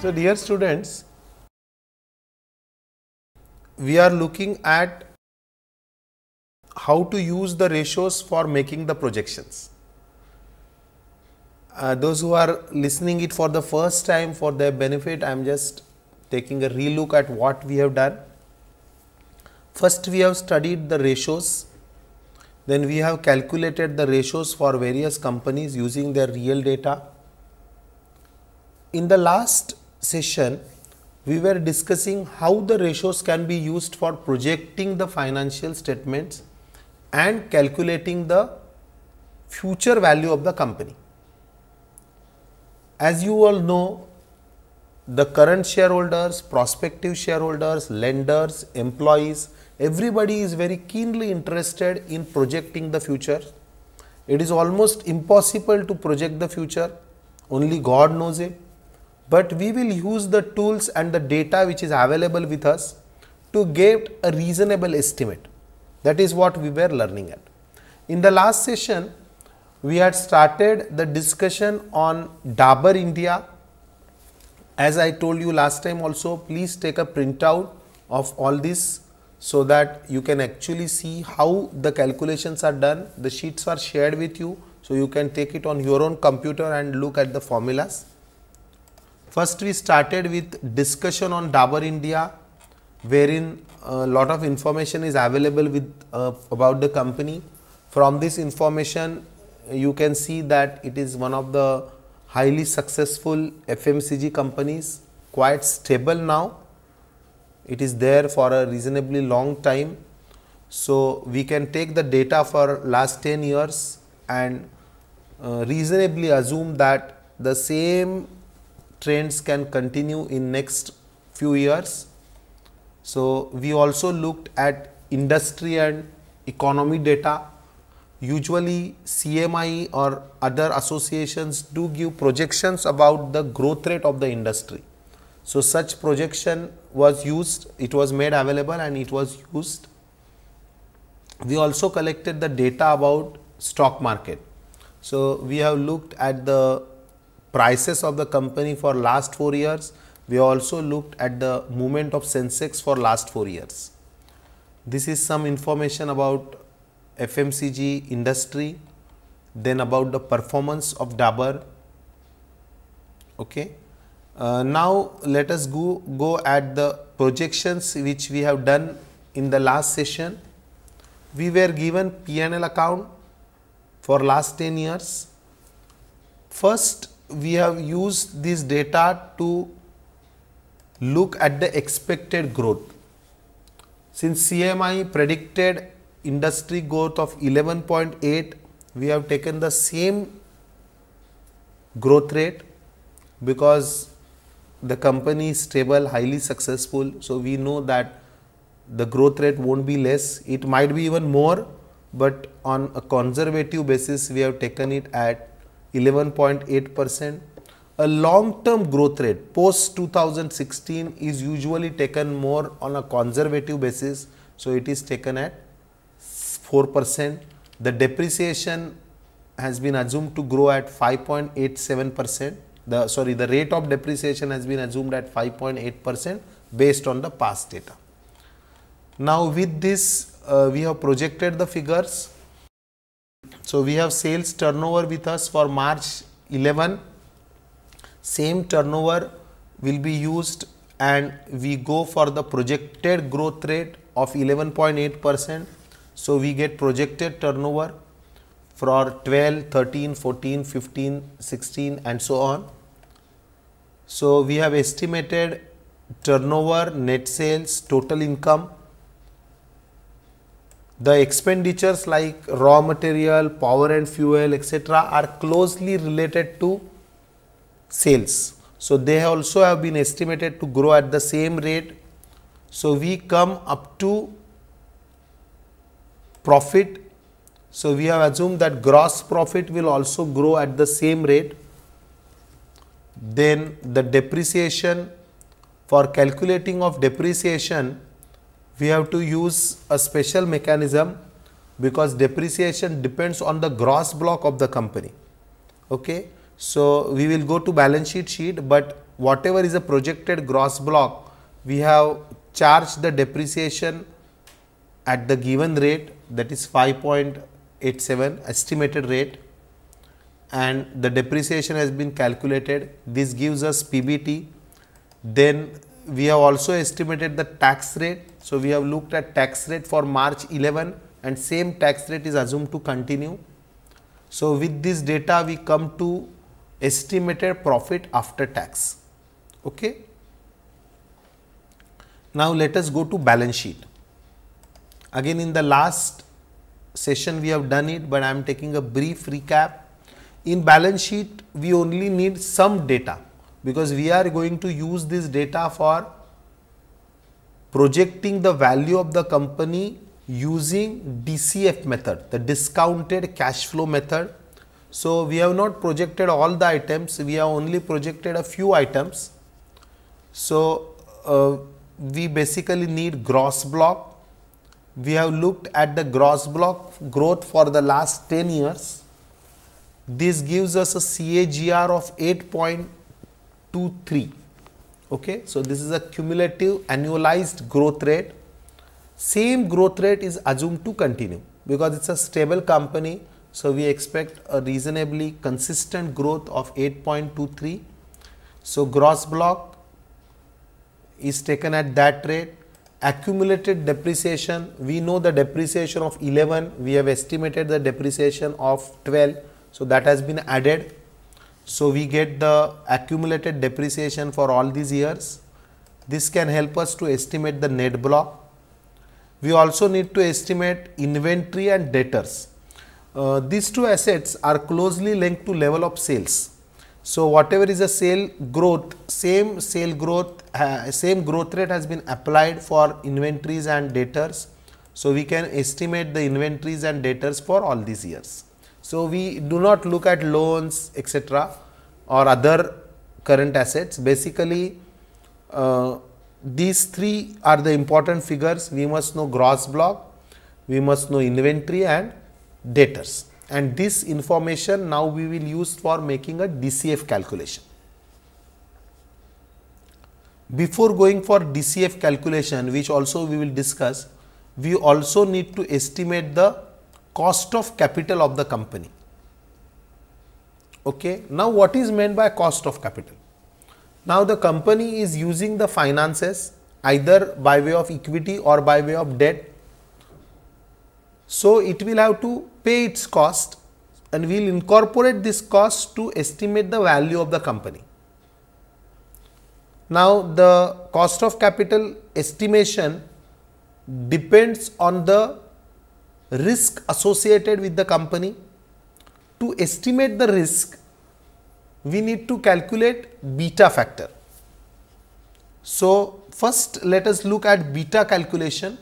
So, dear students, we are looking at how to use the ratios for making the projections. Uh, those who are listening it for the first time for their benefit, I am just taking a relook at what we have done. First, we have studied the ratios, then we have calculated the ratios for various companies using their real data. In the last session, we were discussing how the ratios can be used for projecting the financial statements and calculating the future value of the company. As you all know, the current shareholders, prospective shareholders, lenders, employees, everybody is very keenly interested in projecting the future. It is almost impossible to project the future, only God knows it but we will use the tools and the data which is available with us to get a reasonable estimate. That is what we were learning at. In the last session, we had started the discussion on Dabur India. As I told you last time also, please take a printout of all this so that you can actually see how the calculations are done. The sheets are shared with you, so you can take it on your own computer and look at the formulas. First, we started with discussion on Dabur India, wherein a lot of information is available with uh, about the company. From this information, you can see that it is one of the highly successful FMCG companies, quite stable now. It is there for a reasonably long time. So, we can take the data for last 10 years and uh, reasonably assume that the same trends can continue in next few years. So, we also looked at industry and economy data. Usually CMI or other associations do give projections about the growth rate of the industry. So, such projection was used, it was made available and it was used. We also collected the data about stock market. So, we have looked at the prices of the company for last 4 years. We also looked at the movement of Sensex for last 4 years. This is some information about FMCG industry, then about the performance of Dabur. Okay. Uh, now, let us go, go at the projections which we have done in the last session. We were given P&L account for last 10 years. First, we have used this data to look at the expected growth. Since CMI predicted industry growth of 11.8, we have taken the same growth rate because the company is stable, highly successful. So, we know that the growth rate won't be less, it might be even more, but on a conservative basis, we have taken it at 11.8%. A long-term growth rate post 2016 is usually taken more on a conservative basis. So, it is taken at 4%. The depreciation has been assumed to grow at 5.87%. The sorry, the rate of depreciation has been assumed at 5.8% based on the past data. Now, with this, uh, we have projected the figures so, we have sales turnover with us for March 11. Same turnover will be used and we go for the projected growth rate of 11.8 percent. So, we get projected turnover for 12, 13, 14, 15, 16 and so on. So, we have estimated turnover, net sales, total income the expenditures like raw material, power and fuel, etc. are closely related to sales. So, they also have been estimated to grow at the same rate. So, we come up to profit. So, we have assumed that gross profit will also grow at the same rate. Then the depreciation for calculating of depreciation we have to use a special mechanism because depreciation depends on the gross block of the company. Okay. So, we will go to balance sheet sheet, but whatever is a projected gross block, we have charged the depreciation at the given rate that is 5.87 estimated rate and the depreciation has been calculated. This gives us PBT. Then we have also estimated the tax rate so we have looked at tax rate for March 11 and same tax rate is assumed to continue. So with this data we come to estimated profit after tax. Okay. Now let us go to balance sheet. Again in the last session we have done it but I am taking a brief recap. In balance sheet we only need some data because we are going to use this data for projecting the value of the company using DCF method, the discounted cash flow method. So, we have not projected all the items, we have only projected a few items. So, uh, we basically need gross block. We have looked at the gross block growth for the last 10 years. This gives us a CAGR of 8.23 okay so this is a cumulative annualized growth rate same growth rate is assumed to continue because it's a stable company so we expect a reasonably consistent growth of 8.23 so gross block is taken at that rate accumulated depreciation we know the depreciation of 11 we have estimated the depreciation of 12 so that has been added so we get the accumulated depreciation for all these years. This can help us to estimate the net block. We also need to estimate inventory and debtors. Uh, these two assets are closely linked to level of sales. So whatever is a sale growth, same sale growth, uh, same growth rate has been applied for inventories and debtors. So we can estimate the inventories and debtors for all these years. So, we do not look at loans etc. or other current assets. Basically, uh, these three are the important figures. We must know gross block, we must know inventory and debtors. And this information now we will use for making a DCF calculation. Before going for DCF calculation, which also we will discuss, we also need to estimate the cost of capital of the company. Okay. Now, what is meant by cost of capital? Now, the company is using the finances either by way of equity or by way of debt. So, it will have to pay its cost and we will incorporate this cost to estimate the value of the company. Now, the cost of capital estimation depends on the risk associated with the company. To estimate the risk, we need to calculate beta factor. So, first let us look at beta calculation.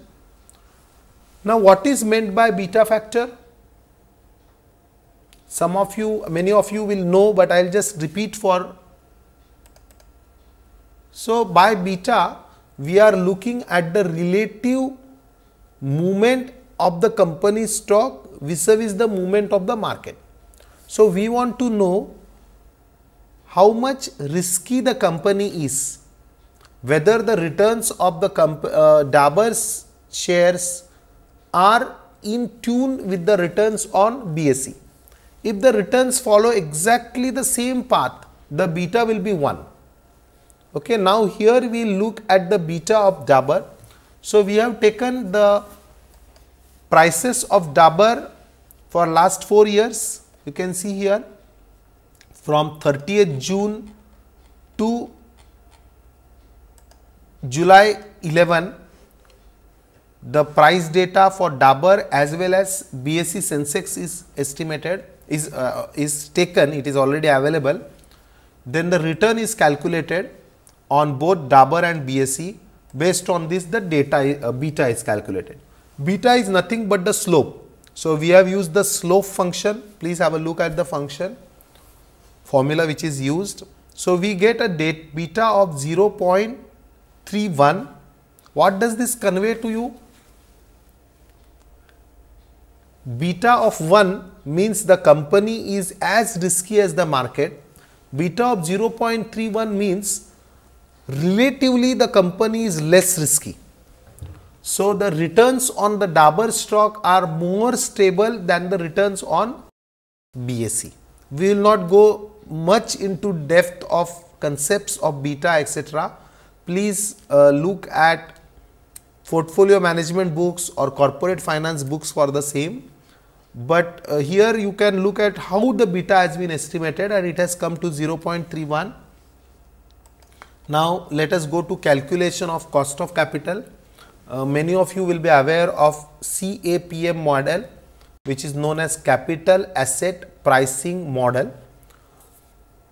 Now, what is meant by beta factor? Some of you, many of you will know, but I will just repeat for. So, by beta, we are looking at the relative movement of the company's stock vis-a-vis -vis the movement of the market. So, we want to know how much risky the company is, whether the returns of the uh, Dabur's shares are in tune with the returns on BSE. If the returns follow exactly the same path, the beta will be 1. Okay, now here we look at the beta of Dabur. So, we have taken the prices of Dabur for last 4 years you can see here from 30th June to July 11 the price data for Dabur as well as BSE Sensex is estimated is uh, is taken it is already available then the return is calculated on both Dabur and BSE based on this the data uh, beta is calculated Beta is nothing but the slope. So we have used the slope function. Please have a look at the function formula which is used. So we get a date beta of 0.31. What does this convey to you? Beta of 1 means the company is as risky as the market. Beta of 0.31 means relatively the company is less risky. So the returns on the Dabur stock are more stable than the returns on BSE. We will not go much into depth of concepts of beta etc. Please uh, look at portfolio management books or corporate finance books for the same. But uh, here you can look at how the beta has been estimated and it has come to 0.31. Now, let us go to calculation of cost of capital. Uh, many of you will be aware of CAPM model which is known as capital asset pricing model.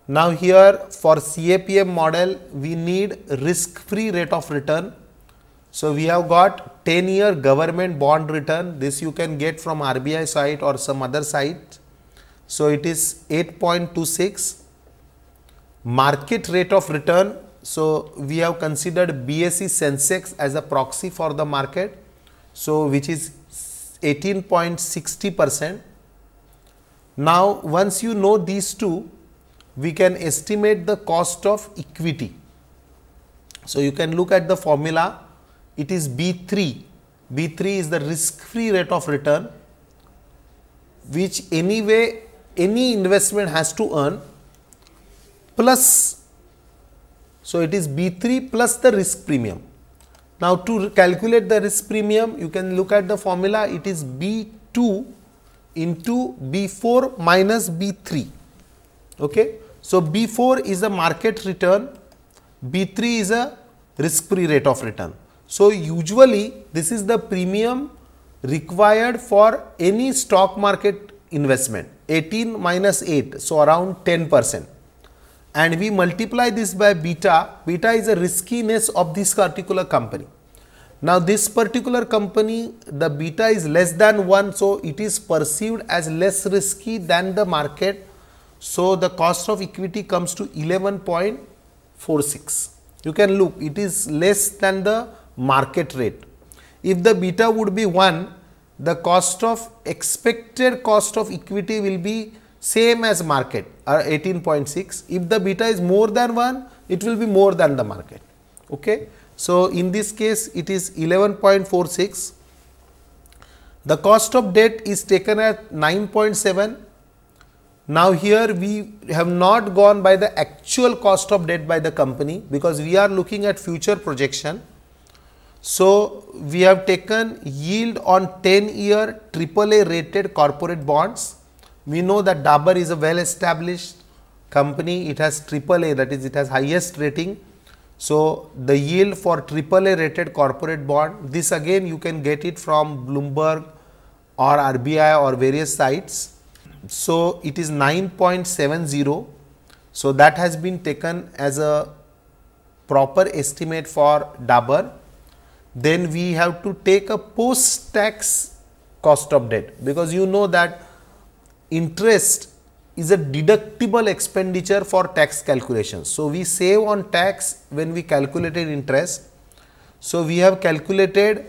Now here for CAPM model we need risk free rate of return. So we have got 10 year government bond return this you can get from RBI site or some other site. So it is 8.26 market rate of return so we have considered BSE Sensex as a proxy for the market. So which is 18.60 percent. Now once you know these two, we can estimate the cost of equity. So you can look at the formula. It is B3. B3 is the risk-free rate of return which anyway any investment has to earn plus so, it is B3 plus the risk premium. Now, to calculate the risk premium, you can look at the formula. It is B2 into B4 minus B3. Okay? So, B4 is the market return, B3 is a risk free rate of return. So, usually this is the premium required for any stock market investment 18 minus 8. So, around 10 percent and we multiply this by beta, beta is the riskiness of this particular company. Now this particular company, the beta is less than 1, so it is perceived as less risky than the market. So the cost of equity comes to 11.46. You can look, it is less than the market rate. If the beta would be 1, the cost of expected cost of equity will be same as market or uh, 18.6 if the beta is more than 1 it will be more than the market okay so in this case it is 11.46 the cost of debt is taken at 9.7 now here we have not gone by the actual cost of debt by the company because we are looking at future projection. So we have taken yield on 10 year AAA rated corporate bonds we know that Dabur is a well established company. It has AAA that is it has highest rating. So, the yield for AAA rated corporate bond this again you can get it from Bloomberg or RBI or various sites. So, it is 9.70. So, that has been taken as a proper estimate for Dabur. Then we have to take a post tax cost of debt because you know that interest is a deductible expenditure for tax calculation. So, we save on tax when we calculated interest. So, we have calculated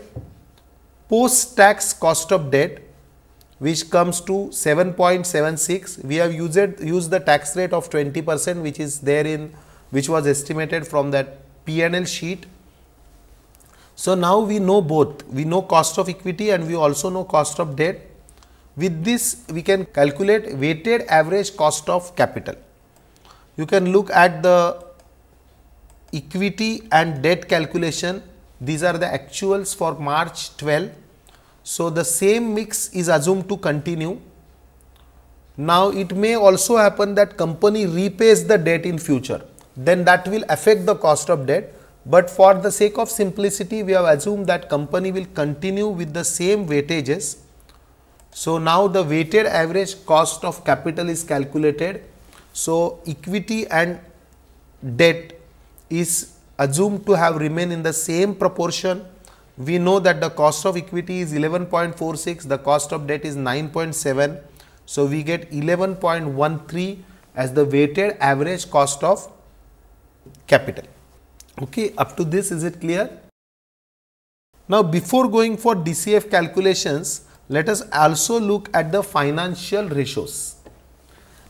post tax cost of debt which comes to 7.76. We have used, used the tax rate of 20 percent which is there in which was estimated from that P&L sheet. So, now we know both, we know cost of equity and we also know cost of debt. With this, we can calculate weighted average cost of capital. You can look at the equity and debt calculation. These are the actuals for March 12. So, the same mix is assumed to continue. Now, it may also happen that company repays the debt in future, then that will affect the cost of debt. But for the sake of simplicity, we have assumed that company will continue with the same weightages so now the weighted average cost of capital is calculated. So equity and debt is assumed to have remained in the same proportion. We know that the cost of equity is 11.46, the cost of debt is 9.7. So we get 11.13 as the weighted average cost of capital. Okay, up to this is it clear? Now before going for DCF calculations, let us also look at the financial ratios.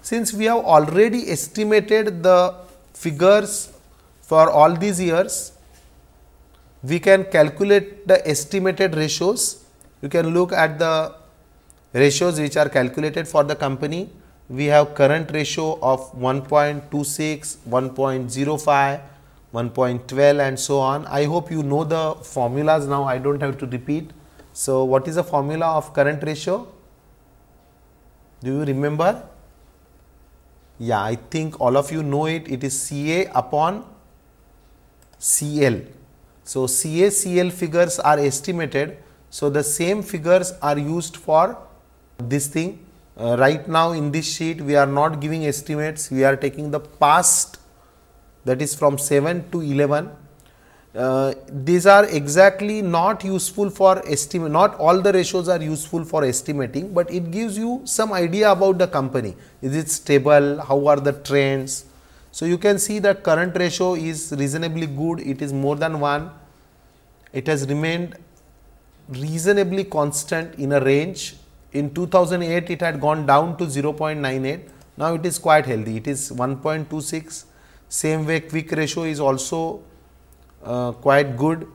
Since we have already estimated the figures for all these years, we can calculate the estimated ratios. You can look at the ratios which are calculated for the company. We have current ratio of 1.26, 1.05, 1.12 and so on. I hope you know the formulas now, I do not have to repeat so, what is the formula of current ratio? Do you remember? Yeah, I think all of you know it. It is CA upon CL. So, CA, CL figures are estimated. So, the same figures are used for this thing. Uh, right now in this sheet, we are not giving estimates. We are taking the past that is from 7 to 11 uh, these are exactly not useful for estimate not all the ratios are useful for estimating but it gives you some idea about the company is it stable how are the trends so you can see that current ratio is reasonably good it is more than 1 it has remained reasonably constant in a range in 2008 it had gone down to 0.98 now it is quite healthy it is 1.26 same way quick ratio is also uh, quite good.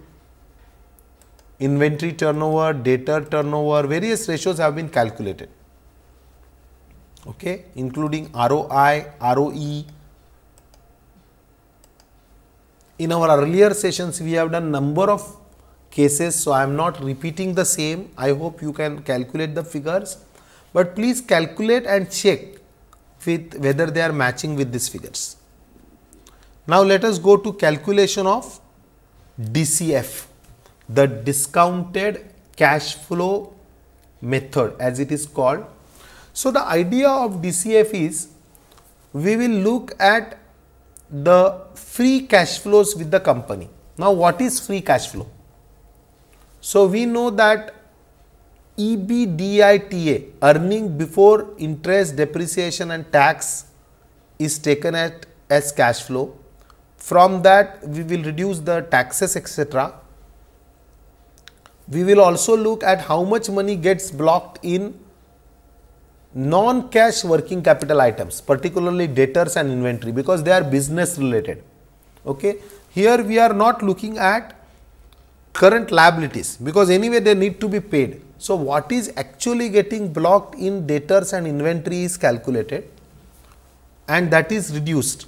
Inventory turnover, debtor turnover, various ratios have been calculated, okay, including ROI, ROE. In our earlier sessions, we have done number of cases. So, I am not repeating the same. I hope you can calculate the figures, but please calculate and check with whether they are matching with these figures. Now, let us go to calculation of DCF, the discounted cash flow method as it is called. So the idea of DCF is we will look at the free cash flows with the company. Now what is free cash flow? So we know that EBITDA, earning before interest, depreciation and tax is taken at as cash flow from that, we will reduce the taxes, etc. We will also look at how much money gets blocked in non-cash working capital items, particularly debtors and inventory because they are business related. Okay. Here we are not looking at current liabilities because anyway they need to be paid. So, what is actually getting blocked in debtors and inventory is calculated and that is reduced.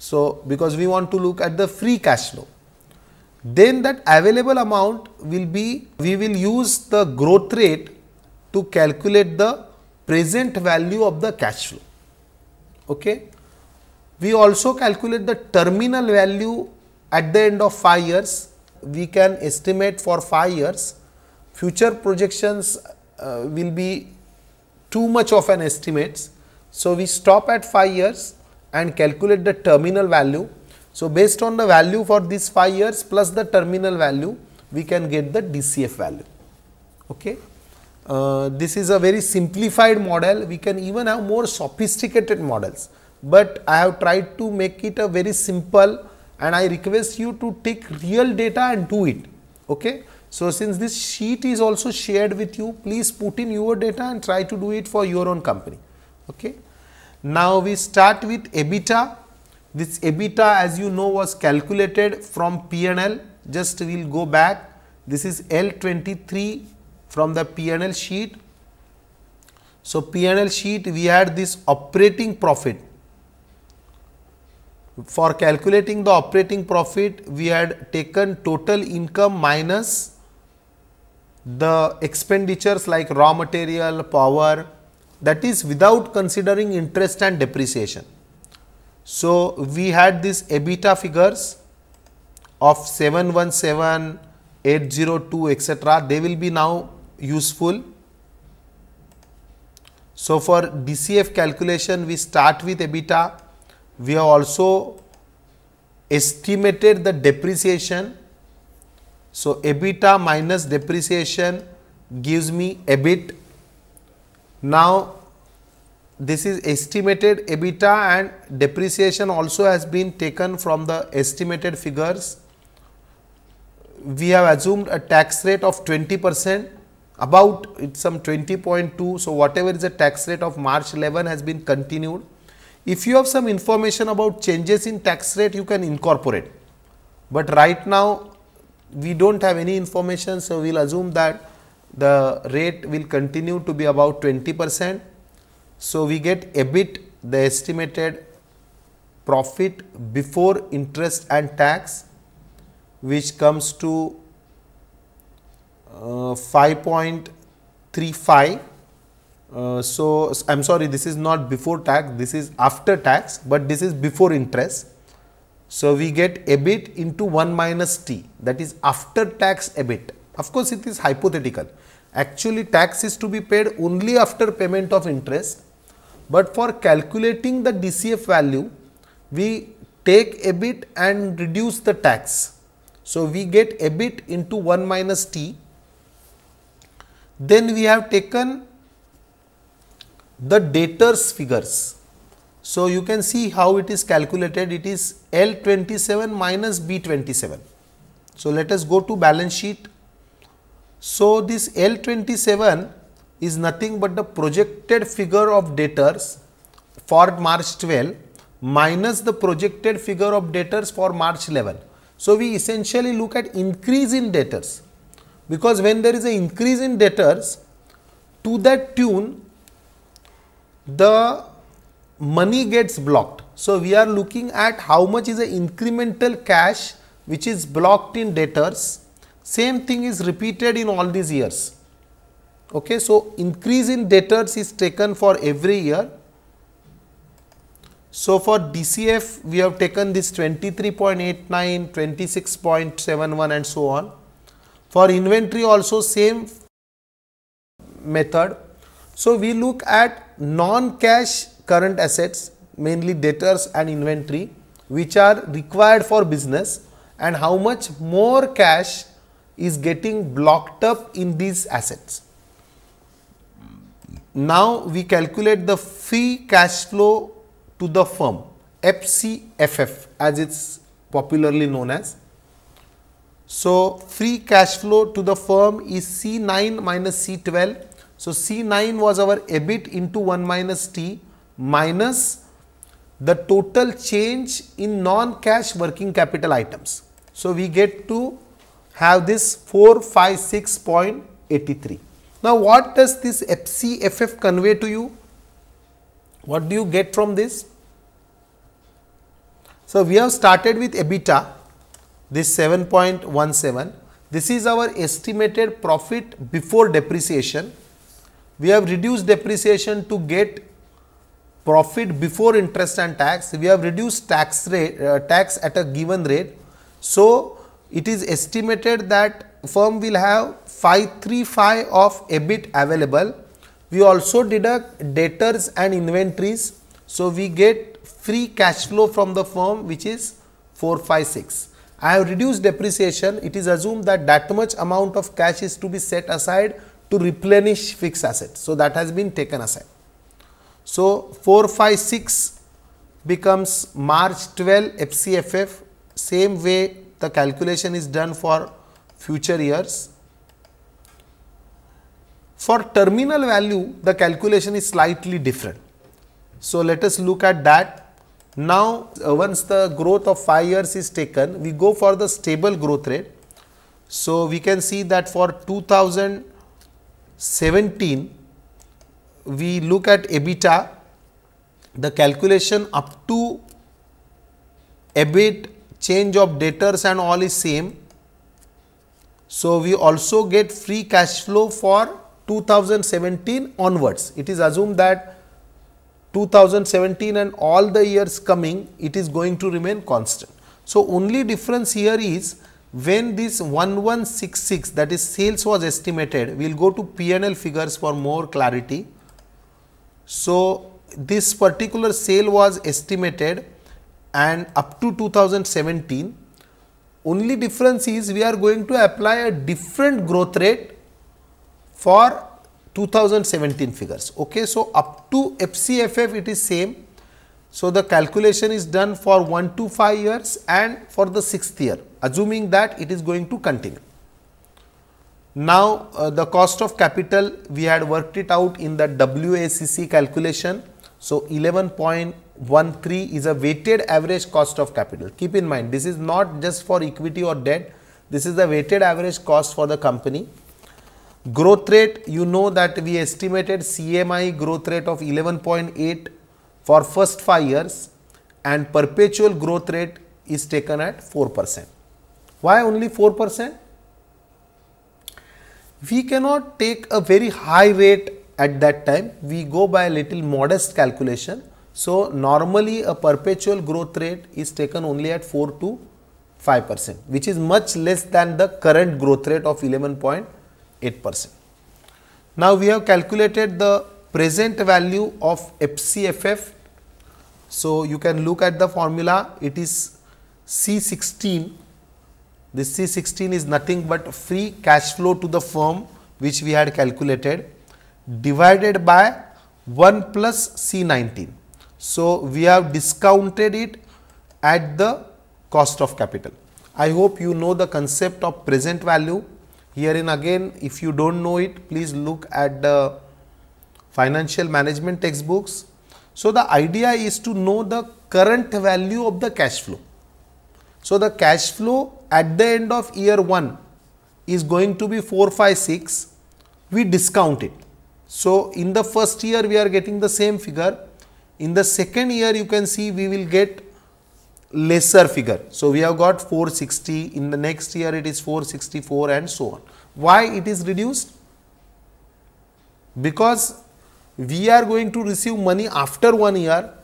So, because we want to look at the free cash flow. Then that available amount will be, we will use the growth rate to calculate the present value of the cash flow. Okay. We also calculate the terminal value at the end of 5 years. We can estimate for 5 years. Future projections uh, will be too much of an estimate. So, we stop at 5 years and calculate the terminal value. So, based on the value for these 5 years plus the terminal value, we can get the DCF value. Okay. Uh, this is a very simplified model, we can even have more sophisticated models, but I have tried to make it a very simple and I request you to take real data and do it. Okay. So, since this sheet is also shared with you, please put in your data and try to do it for your own company. Okay. Now we start with EBITDA. This EBITDA as you know was calculated from P&L. Just we will go back. This is L23 from the P&L sheet. So, P&L sheet we had this operating profit. For calculating the operating profit, we had taken total income minus the expenditures like raw material, power, that is without considering interest and depreciation. So, we had these EBITDA figures of 717, 802 etc. They will be now useful. So, for DCF calculation we start with EBITDA. We have also estimated the depreciation. So, EBITDA minus depreciation gives me EBIT now, this is estimated EBITDA and depreciation also has been taken from the estimated figures. We have assumed a tax rate of 20 percent about it's some 20.2. So, whatever is the tax rate of March 11 has been continued. If you have some information about changes in tax rate, you can incorporate. But right now, we do not have any information. So, we will assume that the rate will continue to be about 20 percent. So, we get EBIT the estimated profit before interest and tax which comes to uh, 5.35. Uh, so, I am sorry this is not before tax this is after tax, but this is before interest. So, we get EBIT into 1 minus t that is after tax EBIT. Of course, it is hypothetical Actually tax is to be paid only after payment of interest but for calculating the DCF value we take EBIT and reduce the tax. So, we get EBIT into 1 minus t. Then we have taken the debtors figures. So, you can see how it is calculated it is L 27 minus B 27. So, let us go to balance sheet so, this L27 is nothing but the projected figure of debtors for March 12 minus the projected figure of debtors for March 11. So, we essentially look at increase in debtors because when there is an increase in debtors to that tune the money gets blocked. So, we are looking at how much is the incremental cash which is blocked in debtors same thing is repeated in all these years. Okay, so increase in debtors is taken for every year. So for DCF we have taken this 23.89, 26.71 and so on. For inventory also same method. So we look at non-cash current assets mainly debtors and inventory which are required for business and how much more cash is getting blocked up in these assets. Now we calculate the free cash flow to the firm FCFF as it's popularly known as. So free cash flow to the firm is C9 minus C12. So C9 was our EBIT into 1 minus T minus the total change in non-cash working capital items. So we get to have this 456.83. Now, what does this FCFF convey to you? What do you get from this? So, we have started with EBITDA, this 7.17. This is our estimated profit before depreciation. We have reduced depreciation to get profit before interest and tax. We have reduced tax rate uh, tax at a given rate. So, it is estimated that firm will have 535 of EBIT available. We also deduct debtors and inventories. So, we get free cash flow from the firm which is 456. I have reduced depreciation. It is assumed that that much amount of cash is to be set aside to replenish fixed assets. So, that has been taken aside. So, 456 becomes March 12 FCFF same way the calculation is done for future years. For terminal value, the calculation is slightly different. So, let us look at that. Now, uh, once the growth of 5 years is taken, we go for the stable growth rate. So, we can see that for 2017, we look at EBITDA, the calculation up to EBIT change of debtors and all is same. So, we also get free cash flow for 2017 onwards. It is assumed that 2017 and all the years coming, it is going to remain constant. So, only difference here is when this 1166 that is sales was estimated, we will go to P&L figures for more clarity. So, this particular sale was estimated and up to 2017 only difference is we are going to apply a different growth rate for 2017 figures. Okay, so up to FCFF it is same. So the calculation is done for 1 to 5 years and for the 6th year assuming that it is going to continue. Now uh, the cost of capital we had worked it out in the WACC calculation. So 11. 1.13 is a weighted average cost of capital. Keep in mind, this is not just for equity or debt. This is the weighted average cost for the company. Growth rate, you know that we estimated CMI growth rate of 11.8 for first 5 years and perpetual growth rate is taken at 4%. Why only 4%? We cannot take a very high rate at that time. We go by a little modest calculation so, normally a perpetual growth rate is taken only at 4 to 5 percent which is much less than the current growth rate of 11.8 percent. Now, we have calculated the present value of FCFF. So, you can look at the formula it is C16 this C16 is nothing but free cash flow to the firm which we had calculated divided by 1 plus C19 so, we have discounted it at the cost of capital. I hope you know the concept of present value. Herein again, if you do not know it, please look at the financial management textbooks. So, the idea is to know the current value of the cash flow. So, the cash flow at the end of year 1 is going to be 456, we discount it. So, in the first year we are getting the same figure, in the second year, you can see we will get lesser figure. So, we have got 460, in the next year it is 464 and so on. Why it is reduced? Because we are going to receive money after one year,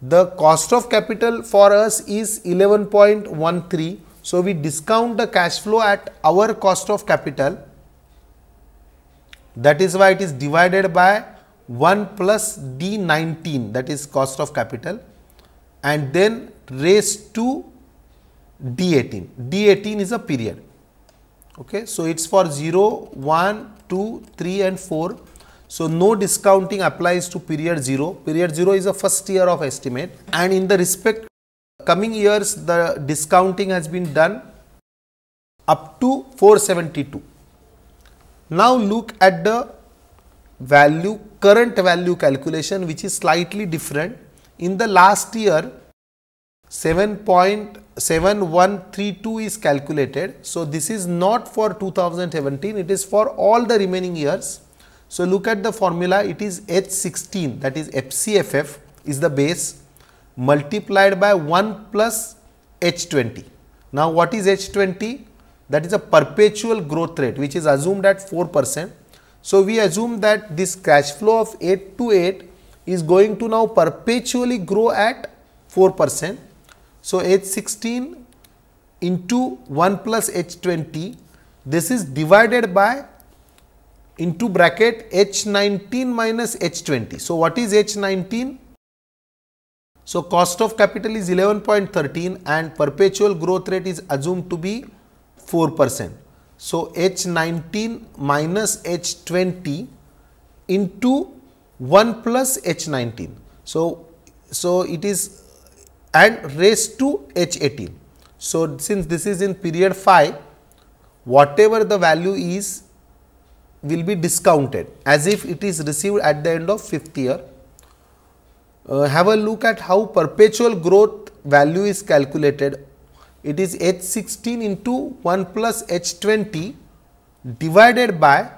the cost of capital for us is 11.13. So, we discount the cash flow at our cost of capital that is why it is divided by 1 plus D19 that is cost of capital and then raised to D18. D18 is a period. Okay. So, it is for 0, 1, 2, 3 and 4. So, no discounting applies to period 0. Period 0 is the first year of estimate and in the respect coming years the discounting has been done up to 472. Now, look at the value current value calculation which is slightly different. In the last year 7.7132 is calculated. So, this is not for 2017 it is for all the remaining years. So, look at the formula it is H16 that is FCFF is the base multiplied by 1 plus H20. Now, what is H20? That is a perpetual growth rate which is assumed at 4 percent so, we assume that this cash flow of 8 to 8 is going to now perpetually grow at 4 percent. So, H 16 into 1 plus H 20 this is divided by into bracket H 19 minus H 20. So, what is H 19? So, cost of capital is 11.13 and perpetual growth rate is assumed to be 4 percent. So, H19 minus H20 into 1 plus H19. So, so it is and raised to H18. So, since this is in period 5, whatever the value is will be discounted as if it is received at the end of fifth year. Uh, have a look at how perpetual growth value is calculated it is H16 into 1 plus H20 divided by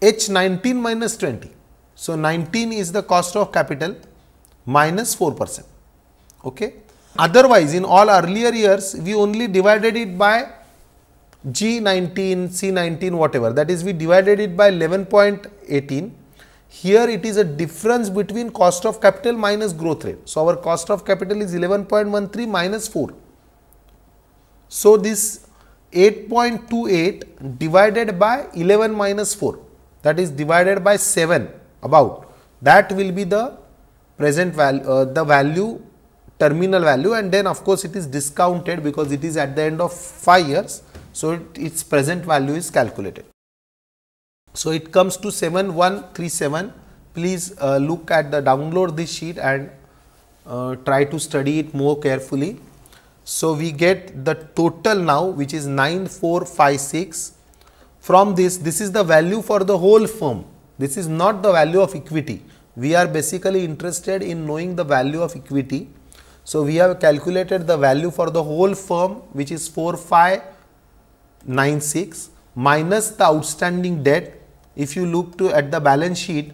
H19 minus 20. So, 19 is the cost of capital minus 4 percent. Okay. Otherwise, in all earlier years, we only divided it by G19, C19, whatever. That is, we divided it by 11.18. Here, it is a difference between cost of capital minus growth rate. So, our cost of capital is 11.13 minus 4 so, this 8.28 divided by 11 minus 4 that is divided by 7 about that will be the present value uh, the value terminal value and then of course it is discounted because it is at the end of 5 years. So, it, its present value is calculated. So, it comes to 7137 please uh, look at the download this sheet and uh, try to study it more carefully. So we get the total now which is 9456. From this, this is the value for the whole firm. This is not the value of equity. We are basically interested in knowing the value of equity. So we have calculated the value for the whole firm which is 4596 minus the outstanding debt. If you look to at the balance sheet,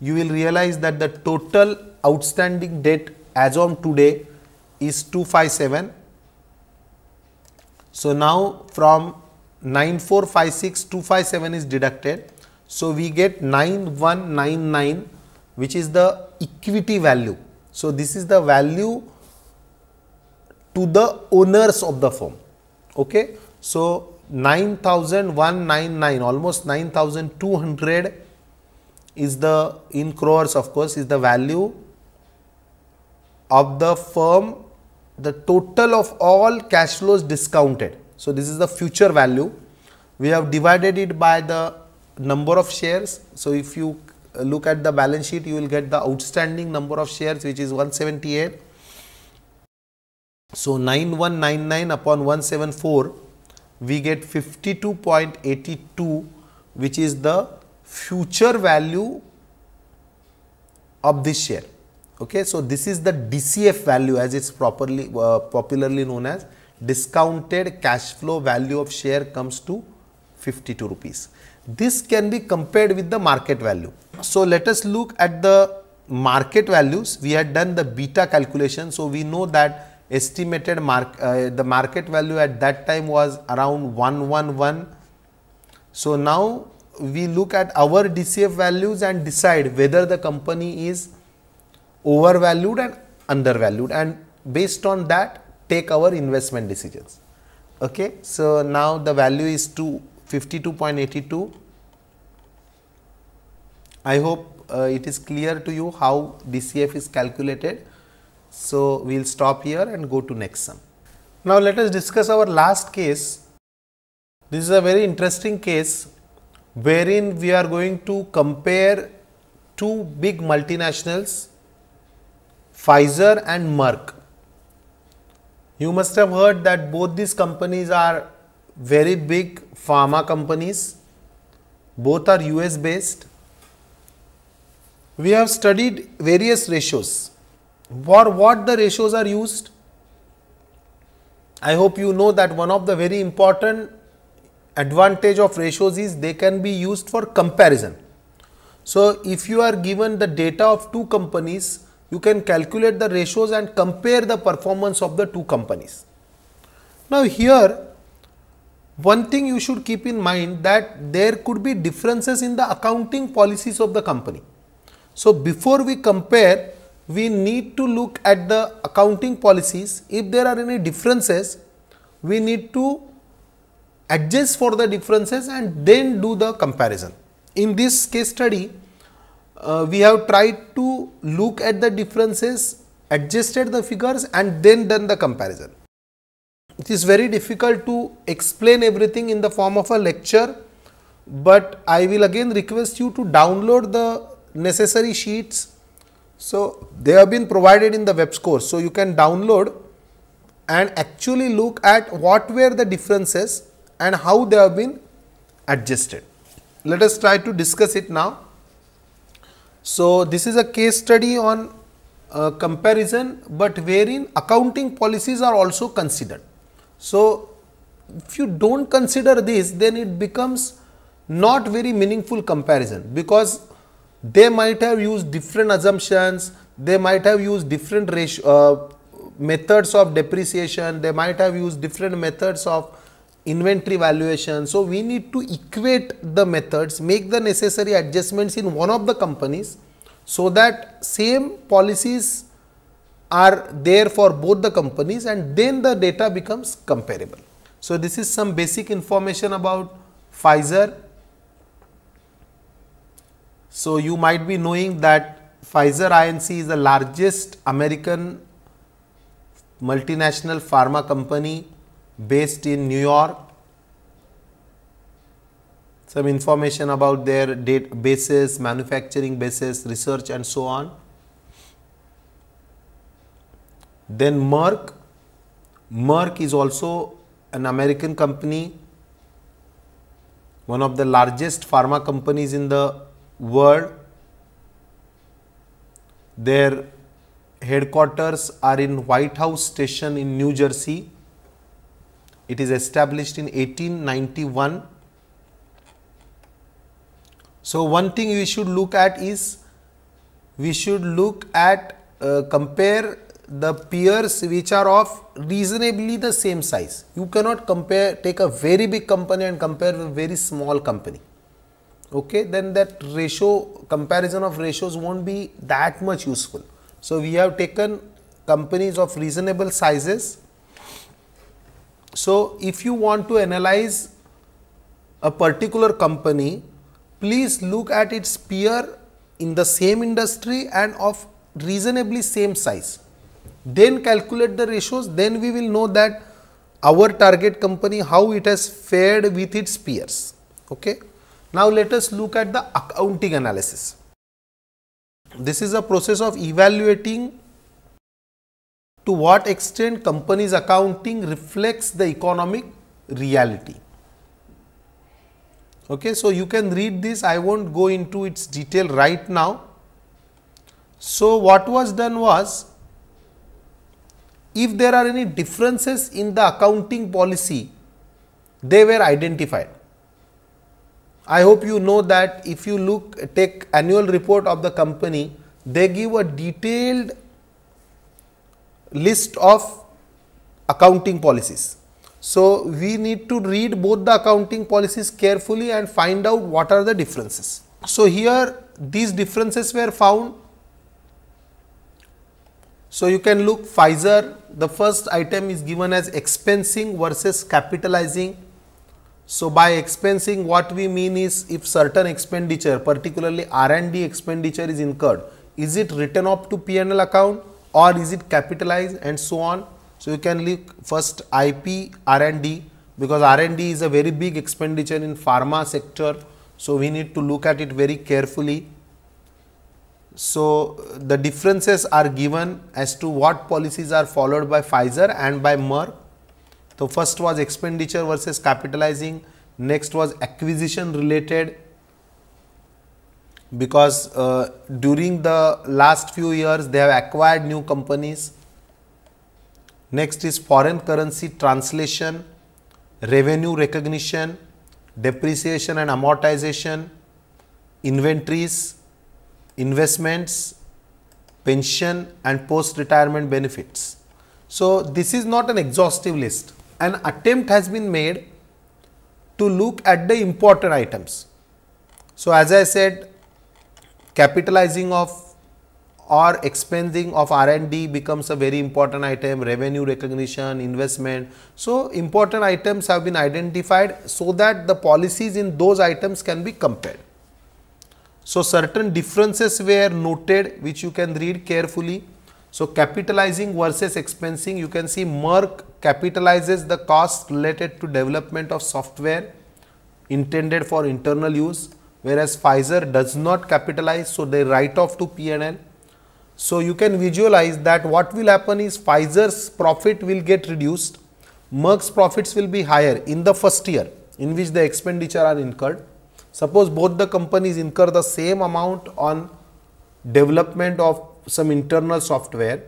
you will realize that the total outstanding debt as on today is 257 so now from 9456 257 is deducted. So we get 9199 which is the equity value. So this is the value to the owners of the firm. Okay. So 9199 almost 9200 is the in crores of course is the value of the firm the total of all cash flows discounted. So this is the future value. We have divided it by the number of shares. So if you uh, look at the balance sheet, you will get the outstanding number of shares which is 178. So 9199 upon 174, we get 52.82 which is the future value of this share. Okay, so this is the DCF value as it's properly uh, popularly known as discounted cash flow value of share comes to 52 rupees. This can be compared with the market value. So let us look at the market values. We had done the beta calculation. So we know that estimated mark, uh, the market value at that time was around 111. So now we look at our DCF values and decide whether the company is overvalued and undervalued and based on that take our investment decisions. Okay, so now the value is 252.82. I hope uh, it is clear to you how DCF is calculated. So, we will stop here and go to next sum. Now, let us discuss our last case. This is a very interesting case wherein we are going to compare two big multinationals Pfizer and Merck. You must have heard that both these companies are very big pharma companies. Both are US based. We have studied various ratios. For what the ratios are used? I hope you know that one of the very important advantage of ratios is they can be used for comparison. So, if you are given the data of two companies, you can calculate the ratios and compare the performance of the two companies. Now, here one thing you should keep in mind that there could be differences in the accounting policies of the company. So, before we compare we need to look at the accounting policies. If there are any differences we need to adjust for the differences and then do the comparison. In this case study uh, we have tried to look at the differences, adjusted the figures and then done the comparison. It is very difficult to explain everything in the form of a lecture, but I will again request you to download the necessary sheets. So, they have been provided in the web course. So, you can download and actually look at what were the differences and how they have been adjusted. Let us try to discuss it now. So, this is a case study on uh, comparison, but wherein accounting policies are also considered. So, if you do not consider this, then it becomes not very meaningful comparison because they might have used different assumptions, they might have used different ratio, uh, methods of depreciation, they might have used different methods of inventory valuation. So, we need to equate the methods, make the necessary adjustments in one of the companies so that same policies are there for both the companies and then the data becomes comparable. So, this is some basic information about Pfizer. So, you might be knowing that Pfizer INC is the largest American multinational pharma company based in New York. Some information about their date basis, manufacturing bases, research and so on. Then Merck. Merck is also an American company, one of the largest pharma companies in the world. Their headquarters are in White House Station in New Jersey. It is established in 1891. So, one thing we should look at is we should look at uh, compare the peers which are of reasonably the same size. You cannot compare take a very big company and compare with a very small company. Okay, then that ratio comparison of ratios won't be that much useful. So, we have taken companies of reasonable sizes so, if you want to analyze a particular company, please look at its peer in the same industry and of reasonably same size. Then calculate the ratios, then we will know that our target company, how it has fared with its peers. Okay. Now, let us look at the accounting analysis. This is a process of evaluating to what extent companies accounting reflects the economic reality. Okay, so, you can read this I will not go into its detail right now. So, what was done was if there are any differences in the accounting policy they were identified. I hope you know that if you look take annual report of the company they give a detailed list of accounting policies. So, we need to read both the accounting policies carefully and find out what are the differences. So, here these differences were found. So, you can look Pfizer, the first item is given as expensing versus capitalizing. So, by expensing what we mean is if certain expenditure particularly R and D expenditure is incurred, is it written off to P and L account or is it capitalized and so on. So you can look first IP, R&D because R&D is a very big expenditure in pharma sector. So we need to look at it very carefully. So uh, the differences are given as to what policies are followed by Pfizer and by Merck. So first was expenditure versus capitalizing, next was acquisition related because uh, during the last few years they have acquired new companies. Next is foreign currency translation, revenue recognition, depreciation and amortization, inventories, investments, pension and post retirement benefits. So, this is not an exhaustive list. An attempt has been made to look at the important items. So, as I said capitalizing of or expensing of R&D becomes a very important item, revenue recognition, investment. So, important items have been identified so that the policies in those items can be compared. So, certain differences were noted which you can read carefully. So, capitalizing versus expensing you can see Merck capitalizes the costs related to development of software intended for internal use whereas Pfizer does not capitalize, so they write off to P&L. So you can visualize that what will happen is Pfizer's profit will get reduced, Merck's profits will be higher in the first year in which the expenditure are incurred. Suppose both the companies incur the same amount on development of some internal software,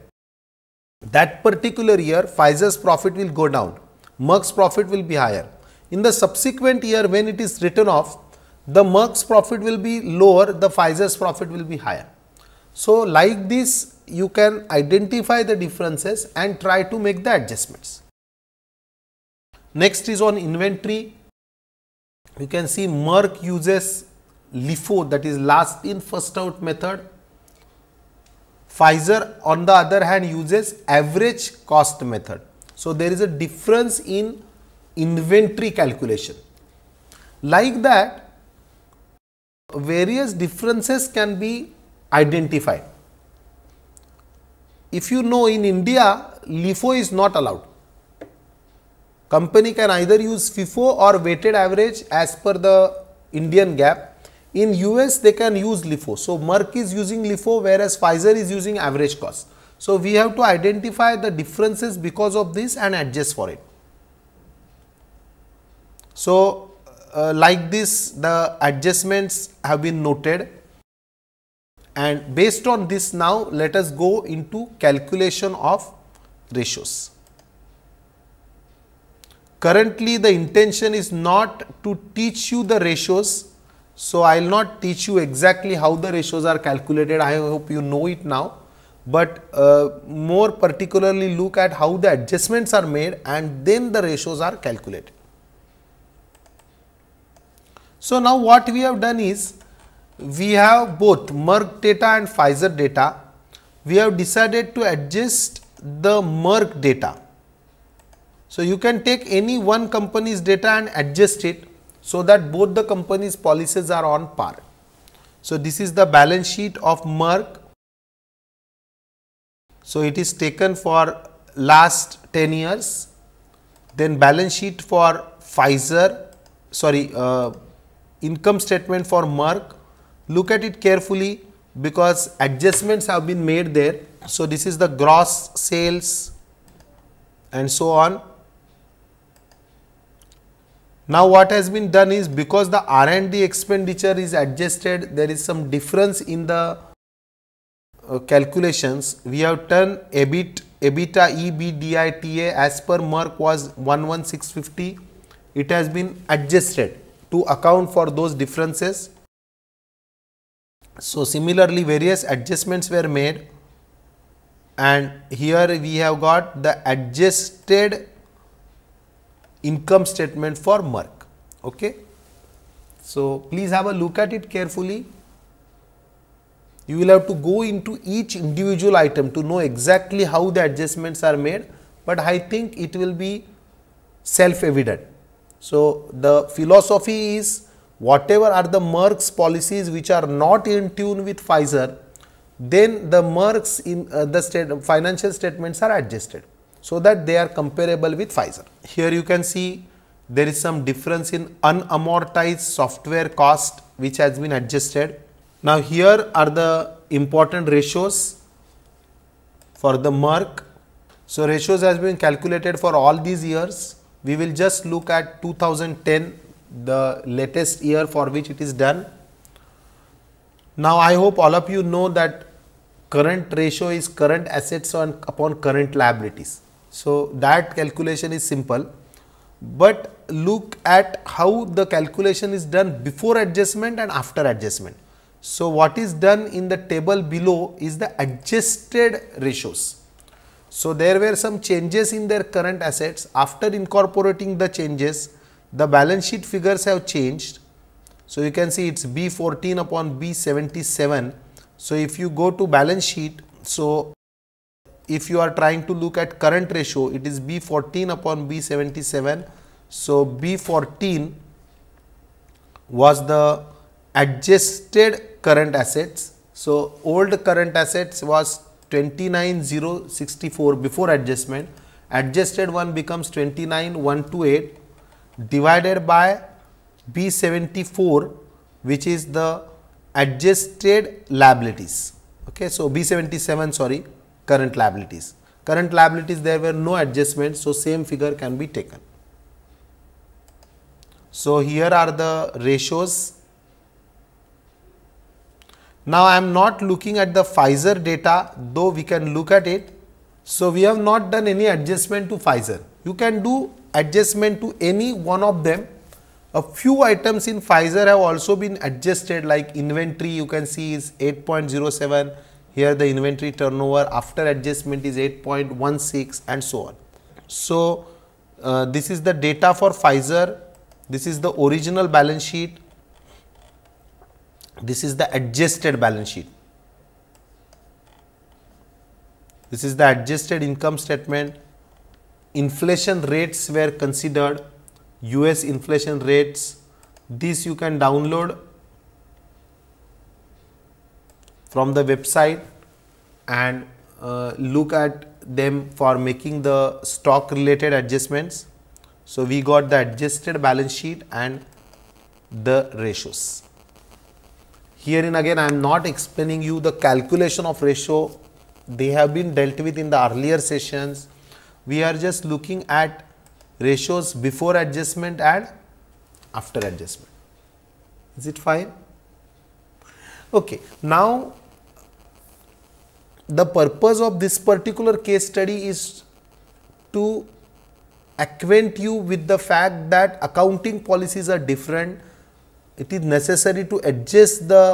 that particular year Pfizer's profit will go down, Merck's profit will be higher. In the subsequent year when it is written off, the Merck's profit will be lower, the Pfizer's profit will be higher. So, like this you can identify the differences and try to make the adjustments. Next is on inventory. You can see Merck uses LIFO that is last in first out method. Pfizer on the other hand uses average cost method. So, there is a difference in inventory calculation. Like that various differences can be identified. If you know in India, LIFO is not allowed. Company can either use FIFO or weighted average as per the Indian gap. In US, they can use LIFO. So, Merck is using LIFO whereas Pfizer is using average cost. So, we have to identify the differences because of this and adjust for it. So, uh, like this the adjustments have been noted and based on this now let us go into calculation of ratios. Currently the intention is not to teach you the ratios. So, I will not teach you exactly how the ratios are calculated I hope you know it now, but uh, more particularly look at how the adjustments are made and then the ratios are calculated. So, now what we have done is we have both Merck data and Pfizer data. We have decided to adjust the Merck data. So, you can take any one company's data and adjust it so that both the companies policies are on par. So, this is the balance sheet of Merck. So, it is taken for last 10 years, then balance sheet for Pfizer, sorry, uh, income statement for Merck. Look at it carefully because adjustments have been made there. So, this is the gross sales and so on. Now, what has been done is because the R&D expenditure is adjusted, there is some difference in the uh, calculations. We have turned EBIT, EBITDA, EBITDA, as per Merck was 11650. It has been adjusted to account for those differences. So, similarly various adjustments were made and here we have got the adjusted income statement for Merck. Okay. So, please have a look at it carefully. You will have to go into each individual item to know exactly how the adjustments are made, but I think it will be self evident. So, the philosophy is whatever are the Merck's policies which are not in tune with Pfizer, then the Merck's in uh, the state financial statements are adjusted so that they are comparable with Pfizer. Here you can see there is some difference in unamortized software cost which has been adjusted. Now, here are the important ratios for the Merck. So, ratios has been calculated for all these years we will just look at 2010 the latest year for which it is done. Now I hope all of you know that current ratio is current assets on upon current liabilities. So that calculation is simple, but look at how the calculation is done before adjustment and after adjustment. So what is done in the table below is the adjusted ratios. So there were some changes in their current assets. After incorporating the changes, the balance sheet figures have changed. So you can see it's B14 upon B77. So if you go to balance sheet, so if you are trying to look at current ratio, it is B14 upon B77. So B14 was the adjusted current assets. So old current assets was 29064 before adjustment. Adjusted one becomes 29128 divided by B74 which is the adjusted liabilities. Okay, so B77 sorry current liabilities. Current liabilities there were no adjustments so same figure can be taken. So, here are the ratios now, I am not looking at the Pfizer data though we can look at it. So, we have not done any adjustment to Pfizer. You can do adjustment to any one of them. A few items in Pfizer have also been adjusted like inventory you can see is 8.07. Here the inventory turnover after adjustment is 8.16 and so on. So, uh, this is the data for Pfizer. This is the original balance sheet this is the adjusted balance sheet. This is the adjusted income statement. Inflation rates were considered, US inflation rates. This you can download from the website and uh, look at them for making the stock related adjustments. So, we got the adjusted balance sheet and the ratios. Herein again I am not explaining you the calculation of ratio. They have been dealt with in the earlier sessions. We are just looking at ratios before adjustment and after adjustment. Is it fine? Okay. Now, the purpose of this particular case study is to acquaint you with the fact that accounting policies are different it is necessary to adjust the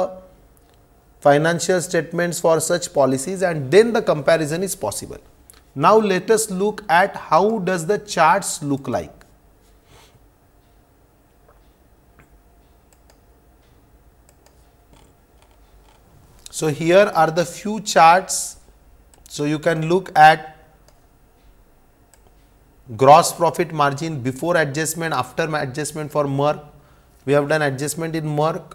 financial statements for such policies and then the comparison is possible. Now let us look at how does the charts look like. So here are the few charts. So you can look at gross profit margin before adjustment, after adjustment for Merck, we have done adjustment in Merck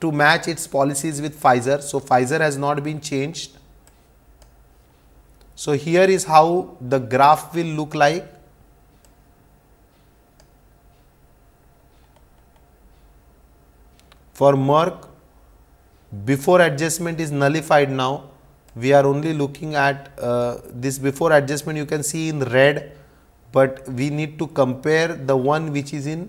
to match its policies with Pfizer. So, Pfizer has not been changed. So, here is how the graph will look like. For Merck, before adjustment is nullified now, we are only looking at uh, this before adjustment you can see in red, but we need to compare the one which is in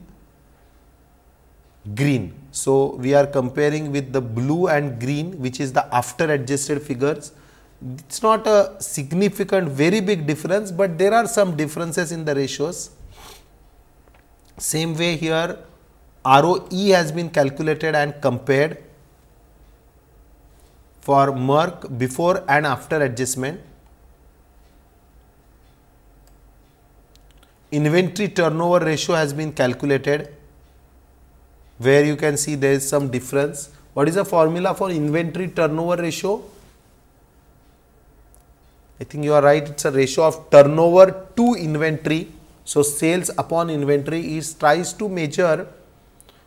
green. So we are comparing with the blue and green which is the after adjusted figures. It's not a significant very big difference but there are some differences in the ratios. Same way here ROE has been calculated and compared for Merck before and after adjustment. Inventory turnover ratio has been calculated where you can see there is some difference. What is the formula for inventory turnover ratio? I think you are right, it's a ratio of turnover to inventory. So, sales upon inventory is tries to measure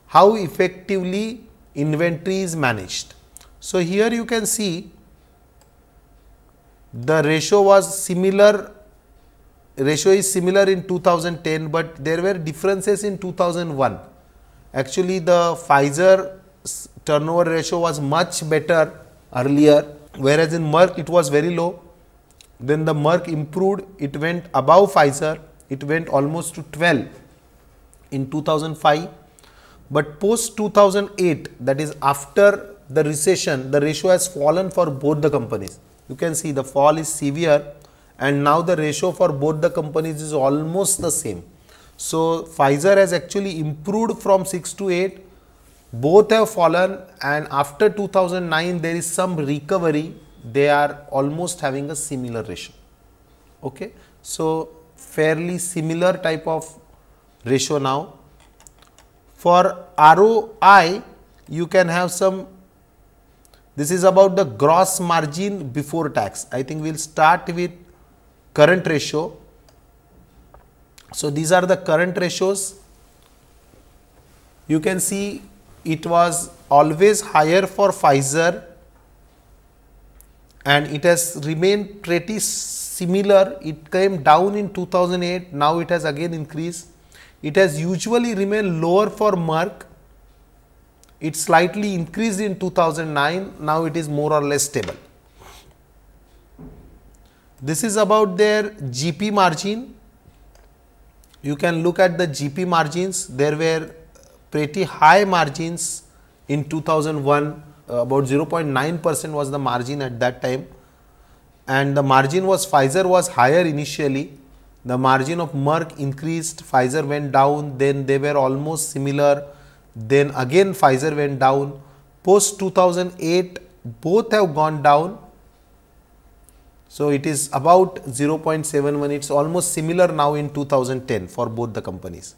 how effectively inventory is managed. So, here you can see the ratio was similar ratio is similar in 2010, but there were differences in 2001. Actually, the Pfizer turnover ratio was much better earlier, whereas in Merck it was very low. Then the Merck improved, it went above Pfizer, it went almost to 12 in 2005. But post 2008, that is after the recession, the ratio has fallen for both the companies. You can see the fall is severe and now the ratio for both the companies is almost the same. So, Pfizer has actually improved from 6 to 8. Both have fallen and after 2009 there is some recovery. They are almost having a similar ratio. Okay. So, fairly similar type of ratio now. For ROI, you can have some, this is about the gross margin before tax. I think we will start with current ratio so, these are the current ratios. You can see it was always higher for Pfizer and it has remained pretty similar. It came down in 2008, now it has again increased. It has usually remained lower for Merck. It slightly increased in 2009, now it is more or less stable. This is about their GP margin you can look at the GP margins. There were pretty high margins in 2001, uh, about 0.9 percent was the margin at that time. And the margin was Pfizer was higher initially. The margin of Merck increased, Pfizer went down, then they were almost similar. Then again Pfizer went down. Post 2008, both have gone down so it is about 0.71. It's almost similar now in 2010 for both the companies.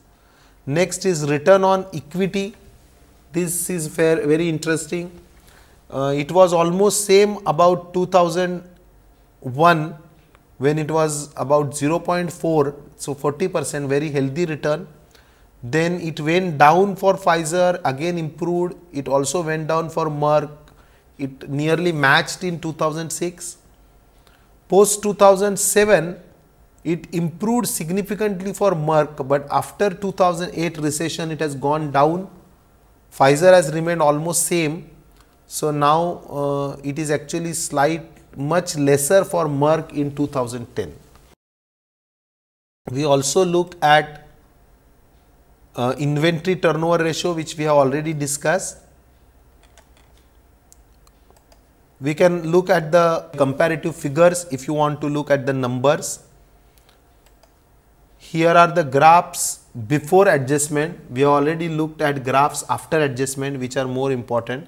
Next is return on equity. This is very interesting. Uh, it was almost same about 2001 when it was about 0.4. So 40 percent very healthy return. Then it went down for Pfizer again improved. It also went down for Merck. It nearly matched in 2006 post 2007 it improved significantly for Merck, but after 2008 recession it has gone down. Pfizer has remained almost same. So now uh, it is actually slight much lesser for Merck in 2010. We also look at uh, inventory turnover ratio which we have already discussed We can look at the comparative figures if you want to look at the numbers. Here are the graphs before adjustment. We have already looked at graphs after adjustment which are more important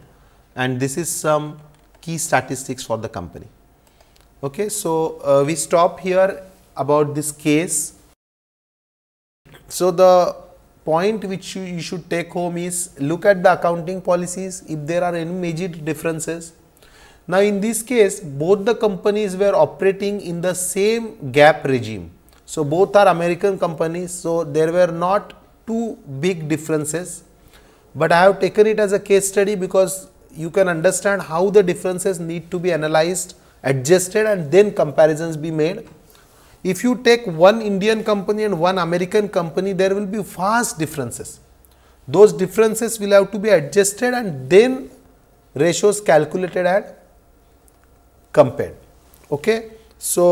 and this is some key statistics for the company. Okay, so, uh, we stop here about this case. So, the point which you, you should take home is look at the accounting policies if there are any major differences now, in this case, both the companies were operating in the same gap regime. So, both are American companies. So, there were not two big differences, but I have taken it as a case study because you can understand how the differences need to be analyzed, adjusted and then comparisons be made. If you take one Indian company and one American company, there will be vast differences. Those differences will have to be adjusted and then ratios calculated at compared okay so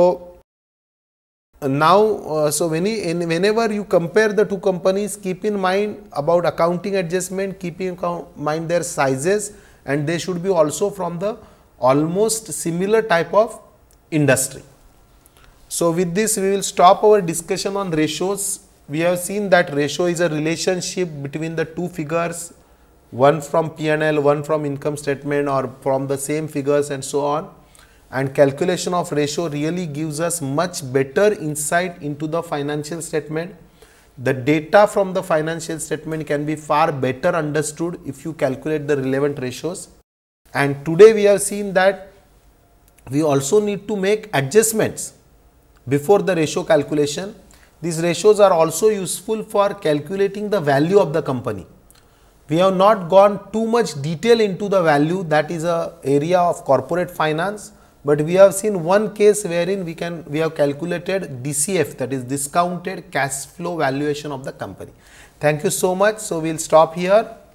now uh, so when in, whenever you compare the two companies keep in mind about accounting adjustment keep in mind their sizes and they should be also from the almost similar type of industry so with this we will stop our discussion on ratios we have seen that ratio is a relationship between the two figures one from P&L, one from income statement or from the same figures and so on and calculation of ratio really gives us much better insight into the financial statement. The data from the financial statement can be far better understood if you calculate the relevant ratios. And today we have seen that we also need to make adjustments before the ratio calculation. These ratios are also useful for calculating the value of the company we have not gone too much detail into the value that is a area of corporate finance but we have seen one case wherein we can we have calculated DCF that is discounted cash flow valuation of the company. Thank you so much. So, we will stop here.